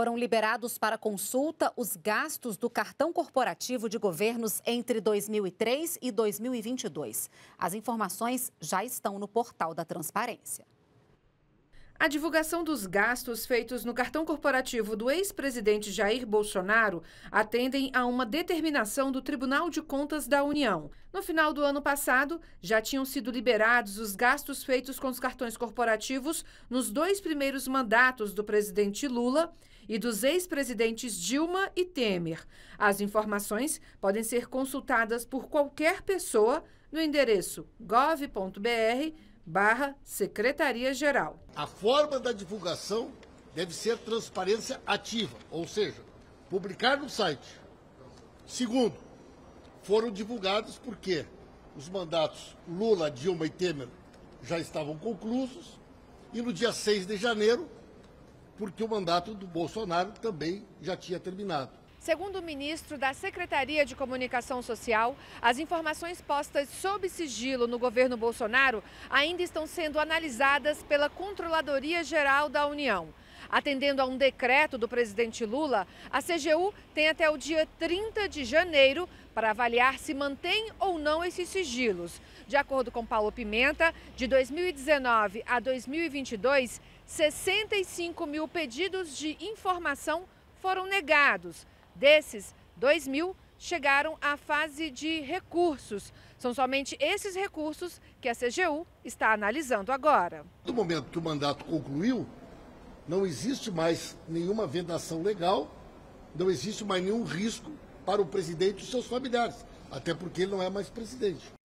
Foram liberados para consulta os gastos do cartão corporativo de governos entre 2003 e 2022. As informações já estão no portal da Transparência. A divulgação dos gastos feitos no cartão corporativo do ex-presidente Jair Bolsonaro atendem a uma determinação do Tribunal de Contas da União. No final do ano passado, já tinham sido liberados os gastos feitos com os cartões corporativos nos dois primeiros mandatos do presidente Lula e dos ex-presidentes Dilma e Temer. As informações podem ser consultadas por qualquer pessoa no endereço gov.br barra Secretaria Geral. A forma da divulgação deve ser transparência ativa, ou seja, publicar no site. Segundo, foram divulgados porque os mandatos Lula, Dilma e Temer já estavam conclusos e no dia 6 de janeiro, porque o mandato do Bolsonaro também já tinha terminado. Segundo o ministro da Secretaria de Comunicação Social, as informações postas sob sigilo no governo Bolsonaro ainda estão sendo analisadas pela Controladoria Geral da União. Atendendo a um decreto do presidente Lula, a CGU tem até o dia 30 de janeiro para avaliar se mantém ou não esses sigilos. De acordo com Paulo Pimenta, de 2019 a 2022, 65 mil pedidos de informação foram negados Desses, 2 mil chegaram à fase de recursos. São somente esses recursos que a CGU está analisando agora. Do momento que o mandato concluiu, não existe mais nenhuma vedação legal, não existe mais nenhum risco para o presidente e seus familiares, até porque ele não é mais presidente.